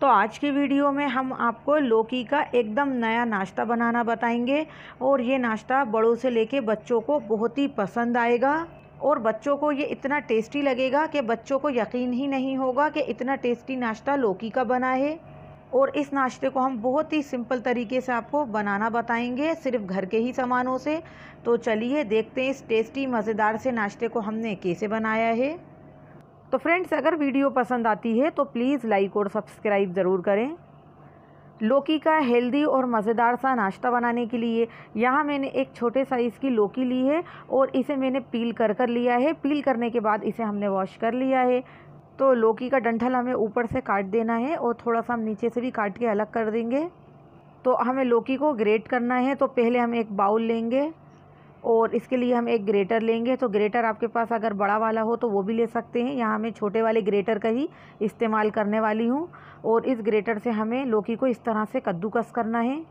तो आज की वीडियो में हम आपको लौकी का एकदम नया नाश्ता बनाना बताएंगे और ये नाश्ता बड़ों से लेके बच्चों को बहुत ही पसंद आएगा और बच्चों को ये इतना टेस्टी लगेगा कि बच्चों को यकीन ही नहीं होगा कि इतना टेस्टी नाश्ता लौकी का बना है और इस नाश्ते को हम बहुत ही सिंपल तरीके से आपको बनाना बताएंगे सिर्फ घर के ही सामानों से तो चलिए देखते हैं इस टेस्टी मज़ेदार से नाश्ते को हमने कैसे बनाया है तो फ्रेंड्स अगर वीडियो पसंद आती है तो प्लीज़ लाइक और सब्सक्राइब ज़रूर करें लौकी का हेल्दी और मज़ेदार सा नाश्ता बनाने के लिए यहाँ मैंने एक छोटे साइज़ की लौकी ली है और इसे मैंने पील कर कर लिया है पील करने के बाद इसे हमने वॉश कर लिया है तो लौकी का डंठल हमें ऊपर से काट देना है और थोड़ा सा हम नीचे से भी काट के अलग कर देंगे तो हमें लौकी को ग्रेट करना है तो पहले हम एक बाउल लेंगे और इसके लिए हम एक ग्रेटर लेंगे तो ग्रेटर आपके पास अगर बड़ा वाला हो तो वो भी ले सकते हैं यहाँ मैं छोटे वाले ग्रेटर का ही इस्तेमाल करने वाली हूँ और इस ग्रेटर से हमें लौकी को इस तरह से कद्दूकस करना है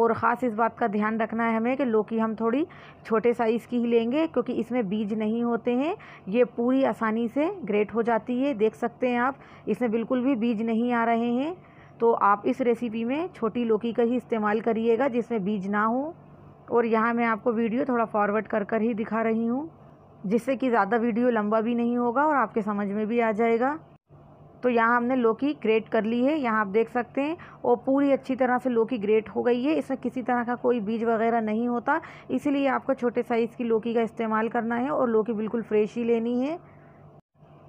और ख़ास इस बात का ध्यान रखना है हमें कि लौकी हम थोड़ी छोटे साइज़ की ही लेंगे क्योंकि इसमें बीज नहीं होते हैं ये पूरी आसानी से ग्रेट हो जाती है देख सकते हैं आप इसमें बिल्कुल भी बीज नहीं आ रहे हैं तो आप इस रेसिपी में छोटी लौकी का ही इस्तेमाल करिएगा जिसमें बीज ना हो और यहाँ मैं आपको वीडियो थोड़ा फॉरवर्ड कर कर ही दिखा रही हूँ जिससे कि ज़्यादा वीडियो लंबा भी नहीं होगा और आपके समझ में भी आ जाएगा तो यहाँ हमने लोकी ग्रेट कर ली है यहाँ आप देख सकते हैं और पूरी अच्छी तरह से लोकी ग्रेट हो गई है इसमें किसी तरह का कोई बीज वगैरह नहीं होता इसीलिए आपको छोटे साइज़ की लोकी का इस्तेमाल करना है और लौकी बिल्कुल फ्रेश ही लेनी है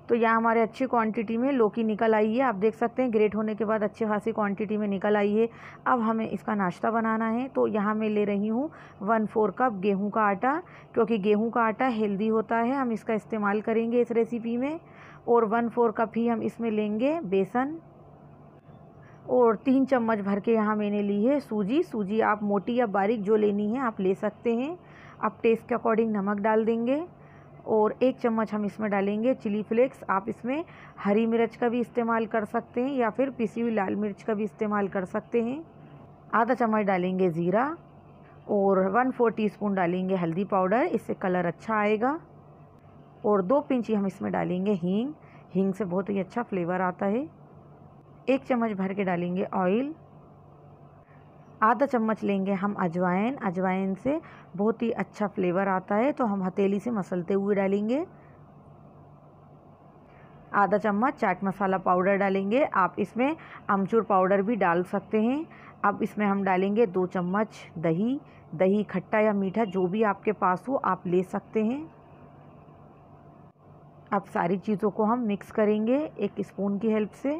तो यह हमारे अच्छी क्वांटिटी में लौकी निकल आई है आप देख सकते हैं ग्रेट होने के बाद अच्छी खासी क्वांटिटी में निकल आई है अब हमें इसका नाश्ता बनाना है तो यहाँ मैं ले रही हूँ वन फोर कप गेहूँ का आटा क्योंकि गेहूँ का आटा हेल्दी होता है हम इसका इस्तेमाल करेंगे इस रेसिपी में और वन फोर कप ही हम इसमें लेंगे बेसन और तीन चम्मच भर के यहाँ मैंने ली है सूजी सूजी आप मोटी या बारीक जो लेनी है आप ले सकते हैं आप टेस्ट के अकॉर्डिंग नमक डाल देंगे और एक चम्मच हम इसमें डालेंगे चिली फ्लेक्स आप इसमें हरी मिर्च का भी इस्तेमाल कर सकते हैं या फिर पिसी हुई लाल मिर्च का भी इस्तेमाल कर सकते हैं आधा चम्मच डालेंगे ज़ीरा और वन फोर टीस्पून डालेंगे हल्दी पाउडर इससे कलर अच्छा आएगा और दो पिंची हम इसमें डालेंगे हींग हींग से बहुत ही अच्छा फ्लेवर आता है एक चम्मच भर के डालेंगे ऑयल आधा चम्मच लेंगे हम अजवाइन अजवाइन से बहुत ही अच्छा फ्लेवर आता है तो हम हथेली से मसलते हुए डालेंगे आधा चम्मच चाट मसाला पाउडर डालेंगे आप इसमें अमचूर पाउडर भी डाल सकते हैं अब इसमें हम डालेंगे दो चम्मच दही दही खट्टा या मीठा जो भी आपके पास हो आप ले सकते हैं अब सारी चीज़ों को हम मिक्स करेंगे एक स्पून की हेल्प से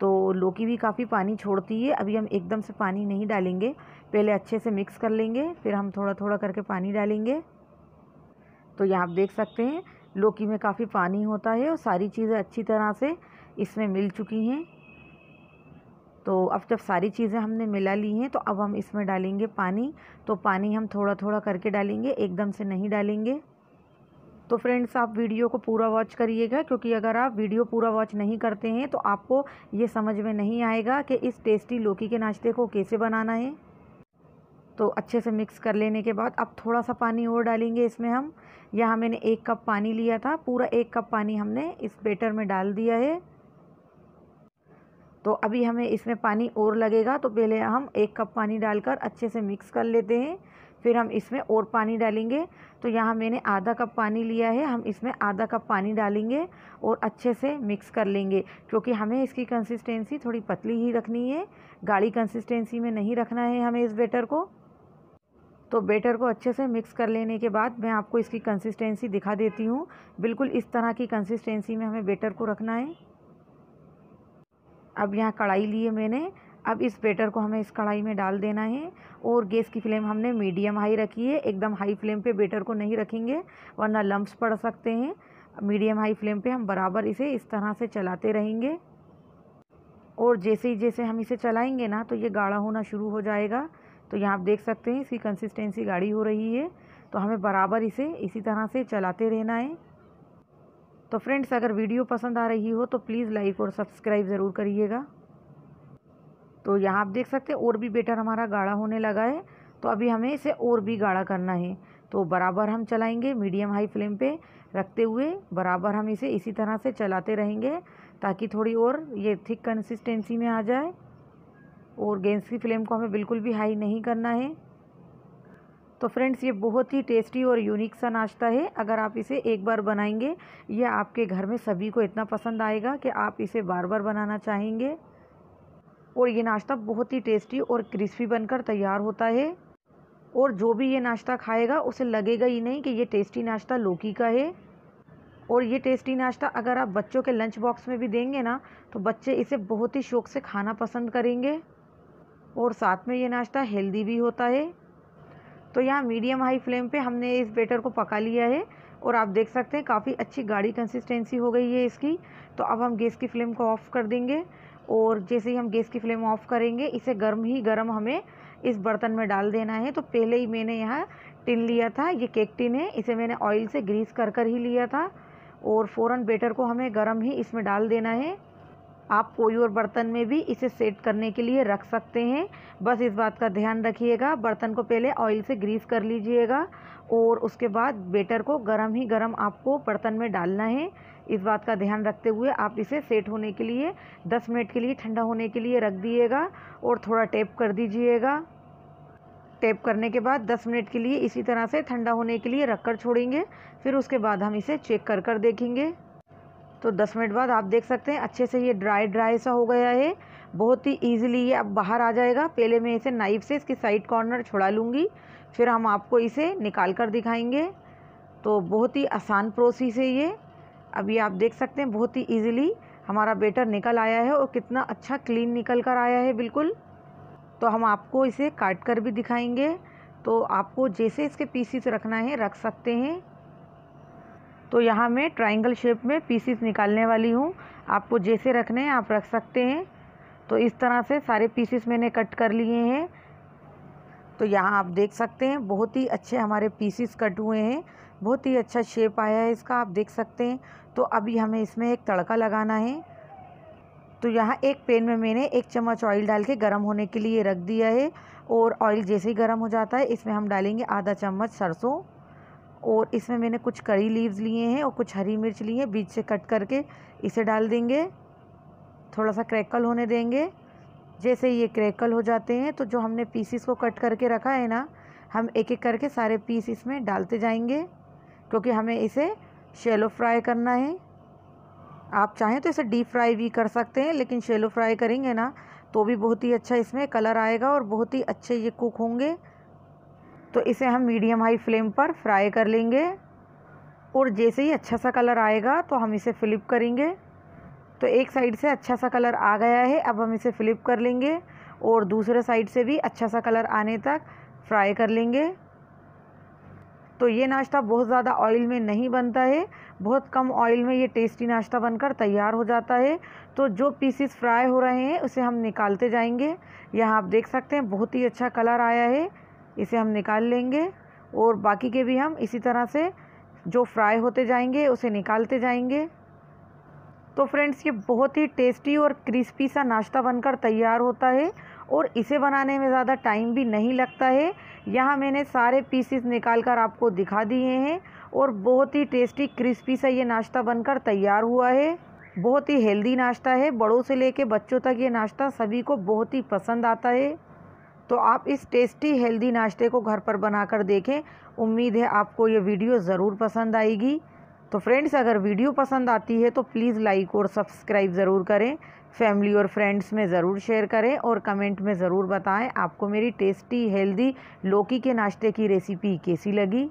तो लौकी भी काफ़ी पानी छोड़ती है अभी हम एकदम से पानी नहीं डालेंगे पहले अच्छे से मिक्स कर लेंगे फिर हम थोड़ा थोड़ा करके पानी डालेंगे तो यहाँ आप देख सकते हैं लौकी में काफ़ी पानी होता है और सारी चीज़ें अच्छी तरह से इसमें मिल चुकी हैं तो अब जब सारी चीज़ें हमने मिला ली हैं तो अब हम इसमें डालेंगे पानी तो पानी हम थोड़ा थोड़ा करके डालेंगे एकदम से नहीं डालेंगे तो फ्रेंड्स आप वीडियो को पूरा वॉच करिएगा क्योंकि अगर आप वीडियो पूरा वॉच नहीं करते हैं तो आपको ये समझ में नहीं आएगा कि इस टेस्टी लौकी के नाश्ते को कैसे बनाना है तो अच्छे से मिक्स कर लेने के बाद अब थोड़ा सा पानी और डालेंगे इसमें हम यहाँ मैंने एक कप पानी लिया था पूरा एक कप पानी हमने इस बेटर में डाल दिया है तो अभी हमें इसमें पानी और लगेगा तो पहले हम एक कप पानी डालकर अच्छे से मिक्स कर लेते हैं फिर हम इसमें और पानी डालेंगे तो यहाँ मैंने आधा कप पानी लिया है हम इसमें आधा कप पानी डालेंगे और अच्छे से मिक्स कर लेंगे क्योंकि हमें इसकी कंसिस्टेंसी थोड़ी पतली ही रखनी है गाढ़ी कंसिस्टेंसी में नहीं रखना है हमें इस बेटर को तो बेटर को अच्छे से मिक्स कर लेने के बाद मैं आपको इसकी कंसिस्टेंसी दिखा देती हूँ बिल्कुल इस तरह की कंसिस्टेंसी में हमें बेटर को रखना है अब यहाँ कढ़ाई ली है मैंने अब इस बेटर को हमें इस कढ़ाई में डाल देना है और गैस की फ्लेम हमने मीडियम हाई रखी है एकदम हाई फ्लेम पे बेटर को नहीं रखेंगे वरना लम्ब्स पड़ सकते हैं मीडियम हाई फ्लेम पे हम बराबर इसे इस तरह से चलाते रहेंगे और जैसे ही जैसे हम इसे चलाएंगे ना तो ये गाढ़ा होना शुरू हो जाएगा तो यहाँ आप देख सकते हैं इसकी कंसिस्टेंसी गाढ़ी हो रही है तो हमें बराबर इसे इसी तरह से चलाते रहना है तो फ्रेंड्स अगर वीडियो पसंद आ रही हो तो प्लीज़ लाइक और सब्सक्राइब ज़रूर करिएगा तो यहाँ आप देख सकते हैं और भी बेटर हमारा गाढ़ा होने लगा है तो अभी हमें इसे और भी गाढ़ा करना है तो बराबर हम चलाएंगे मीडियम हाई फ्लेम पे रखते हुए बराबर हम इसे इसी तरह से चलाते रहेंगे ताकि थोड़ी और ये थिक कंसिस्टेंसी में आ जाए और गैस की फ्लेम को हमें बिल्कुल भी हाई नहीं करना है तो फ्रेंड्स ये बहुत ही टेस्टी और यूनिक सा नाश्ता है अगर आप इसे एक बार बनाएंगे ये आपके घर में सभी को इतना पसंद आएगा कि आप इसे बार बार बनाना चाहेंगे और ये नाश्ता बहुत ही टेस्टी और क्रिस्पी बनकर तैयार होता है और जो भी ये नाश्ता खाएगा उसे लगेगा ही नहीं कि ये टेस्टी नाश्ता लौकी का है और ये टेस्टी नाश्ता अगर आप बच्चों के लंच बॉक्स में भी देंगे ना तो बच्चे इसे बहुत ही शौक़ से खाना पसंद करेंगे और साथ में ये नाश्ता हेल्दी भी होता है तो यहाँ मीडियम हाई फ्लेम पे हमने इस बेटर को पका लिया है और आप देख सकते हैं काफ़ी अच्छी गाढ़ी कंसिस्टेंसी हो गई है इसकी तो अब हम गैस की फ्लेम को ऑफ़ कर देंगे और जैसे ही हम गैस की फ्लेम ऑफ़ करेंगे इसे गर्म ही गर्म हमें इस बर्तन में डाल देना है तो पहले ही मैंने यहाँ टिन लिया था ये केक टिन है इसे मैंने ऑयल से ग्रीस कर कर ही लिया था और फ़ौरन बेटर को हमें गर्म ही इसमें डाल देना है आप कोई और बर्तन में भी इसे सेट करने के लिए रख सकते हैं बस इस बात का ध्यान रखिएगा बर्तन को पहले ऑयल से ग्रीस कर लीजिएगा और उसके बाद बेटर को गरम ही गरम आपको बर्तन में डालना है इस बात का ध्यान रखते हुए आप इसे सेट होने के लिए 10 मिनट के लिए ठंडा होने के लिए रख दिएगा और थोड़ा टेप कर दीजिएगा टेप करने के बाद 10 मिनट के लिए इसी तरह से ठंडा होने के लिए रख कर छोड़ेंगे फिर उसके बाद हम इसे चेक कर कर देखेंगे तो 10 मिनट बाद आप देख सकते हैं अच्छे से ये ड्राई ड्राई सा हो गया है बहुत ही ईजिली ये अब बाहर आ जाएगा पहले मैं इसे नाइफ से इसकी साइड कॉर्नर छुड़ा लूँगी फिर हम आपको इसे निकाल कर दिखाएंगे तो बहुत ही आसान प्रोसेस है ये अब ये आप देख सकते हैं बहुत ही ईजिली हमारा बेटर निकल आया है और कितना अच्छा क्लीन निकल कर आया है बिल्कुल तो हम आपको इसे काट कर भी दिखाएंगे तो आपको जैसे इसके पीसीस रखना है रख सकते हैं तो यहाँ मैं ट्राइंगल शेप में पीसीस निकालने वाली हूँ आपको जैसे रखने हैं आप रख सकते हैं तो इस तरह से सारे पीसीस मैंने कट कर लिए हैं तो यहाँ आप देख सकते हैं बहुत ही अच्छे हमारे पीसीस कट हुए हैं बहुत ही अच्छा शेप आया है इसका आप देख सकते हैं तो अभी हमें इसमें एक तड़का लगाना है तो यहाँ एक पेन में मैंने एक चम्मच ऑयल डाल के गर्म होने के लिए रख दिया है और ऑयल जैसे ही गर्म हो जाता है इसमें हम डालेंगे आधा चम्मच सरसों और इसमें मैंने कुछ करी लीव्स लिए हैं और कुछ हरी मिर्च ली है बीच से कट करके इसे डाल देंगे थोड़ा सा क्रैकल होने देंगे जैसे ये क्रैकल हो जाते हैं तो जो हमने पीसीस को कट करके रखा है ना हम एक एक करके सारे पीस इसमें डालते जाएंगे क्योंकि हमें इसे शेलो फ्राई करना है आप चाहें तो इसे डीप फ्राई भी कर सकते हैं लेकिन शेलो फ्राई करेंगे ना तो भी बहुत ही अच्छा इसमें कलर आएगा और बहुत ही अच्छे ये कुक होंगे तो इसे हम मीडियम हाई फ्लेम पर फ्राई कर लेंगे और जैसे ही अच्छा सा कलर आएगा तो हम इसे फ़्लिप करेंगे तो एक साइड से अच्छा सा कलर आ गया है अब हम इसे फ़्लिप कर लेंगे और दूसरे साइड से भी अच्छा सा कलर आने तक फ्राई कर लेंगे तो ये नाश्ता बहुत ज़्यादा ऑयल में नहीं बनता है बहुत कम ऑयल में ये टेस्टी नाश्ता बनकर तैयार हो जाता है तो जो पीसेस फ्राई हो रहे हैं उसे हम निकालते जाएंगे यहाँ आप देख सकते हैं बहुत ही अच्छा कलर आया है इसे हम निकाल लेंगे और बाकी के भी हम इसी तरह से जो फ्राई होते जाएंगे उसे निकालते जाएंगे तो फ्रेंड्स ये बहुत ही टेस्टी और क्रिस्पी सा नाश्ता बनकर तैयार होता है और इसे बनाने में ज़्यादा टाइम भी नहीं लगता है यहाँ मैंने सारे पीसेस निकाल कर आपको दिखा दिए हैं और बहुत ही टेस्टी क्रिस्पी सा ये नाश्ता बनकर तैयार हुआ है बहुत ही हेल्दी नाश्ता है बड़ों से लेके बच्चों तक ये नाश्ता सभी को बहुत ही पसंद आता है तो आप इस टेस्टी हेल्दी नाश्ते को घर पर बनाकर देखें उम्मीद है आपको ये वीडियो ज़रूर पसंद आएगी तो फ्रेंड्स अगर वीडियो पसंद आती है तो प्लीज़ लाइक और सब्सक्राइब ज़रूर करें फैमिली और फ्रेंड्स में ज़रूर शेयर करें और कमेंट में ज़रूर बताएं आपको मेरी टेस्टी हेल्दी लौकी के नाश्ते की रेसिपी कैसी लगी